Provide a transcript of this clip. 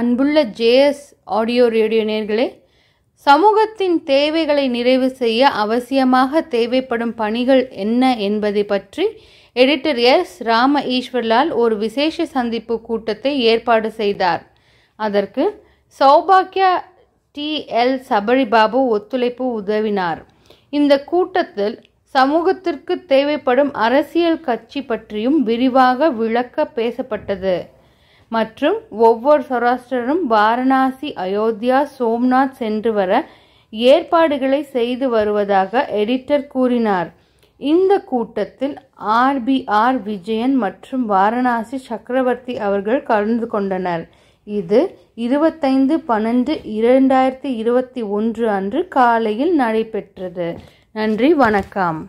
அன்புள்ள JS audio radio நேர்களே சமூகத்தின் தேவைகளை நிறைவு செய்ய அவசியமாக தேவைப்படும் பணிகள் என்ன என்பதை பற்றி எடிட்டர் எஸ் ராம ஈஸ்வர்லால் ஒரு விசேஷ சந்திப்பு கூட்டத்தை ஏற்பாடு செய்தார் அதற்கு சௌபாக்கியா டி எல் சபரிபாபு ஒத்துழைப்பு உதவினார் இந்த கூட்டத்தில் சமூகத்திற்கு தேவைப்படும் அரசியல் கட்சி பற்றியும் விரிவாக விளக்க பேசப்பட்டது மற்றும் ஒவ்வொரு சௌராஷ்டிரரும் வாரணாசி அயோத்தியா சோம்நாத் சென்று வர ஏற்பாடுகளை செய்து வருவதாக எடிட்டர் கூறினார் இந்த கூட்டத்தில் ஆர்பிஆர் விஜயன் மற்றும் வாரணாசி சக்கரவர்த்தி அவர்கள் கலந்து கொண்டனர் இது இருபத்தைந்து பன்னெண்டு இரண்டாயிரத்தி இருபத்தி ஒன்று அன்று காலையில் நடைபெற்றது நன்றி வணக்கம்